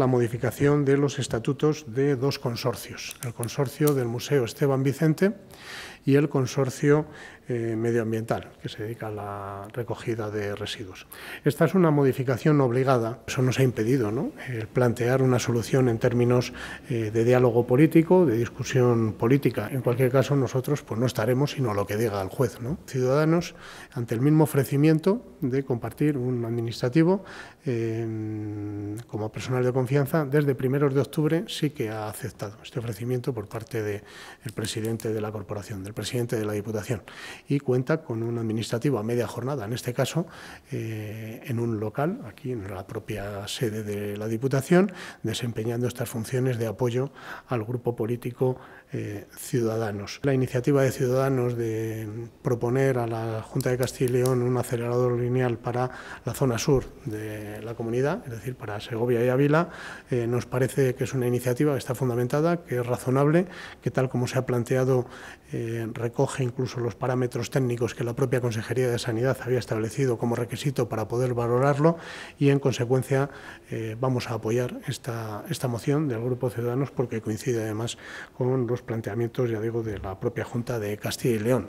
la modificación de los estatutos de dos consorcios, el consorcio del Museo Esteban Vicente y el consorcio eh, medioambiental, que se dedica a la recogida de residuos. Esta es una modificación obligada, eso nos ha impedido el plantear una solución en términos eh, de diálogo político, de discusión política. En cualquier caso, nosotros pues, no estaremos sino a lo que diga el juez. Ciudadanos, ante el mismo ofrecimiento de compartir un administrativo eh, como personal de confianza, desde primeros de octubre sí que ha aceptado este ofrecimiento por parte del presidente de la corporación del presidente de la Diputación, y cuenta con un administrativo a media jornada, en este caso, eh, en un local, aquí en la propia sede de la Diputación, desempeñando estas funciones de apoyo al grupo político eh, Ciudadanos. La iniciativa de Ciudadanos de proponer a la Junta de Castilla y León un acelerador lineal para la zona sur de la comunidad, es decir, para Segovia y Ávila, eh, nos parece que es una iniciativa que está fundamentada, que es razonable, que tal como se ha planteado recoge incluso los parámetros técnicos que la propia Consejería de Sanidad había establecido como requisito para poder valorarlo y, en consecuencia, eh, vamos a apoyar esta, moción del Grupo Ciudadanos porque coincide además con los planteamientos, ya digo, de la propia Junta de Castilla y León.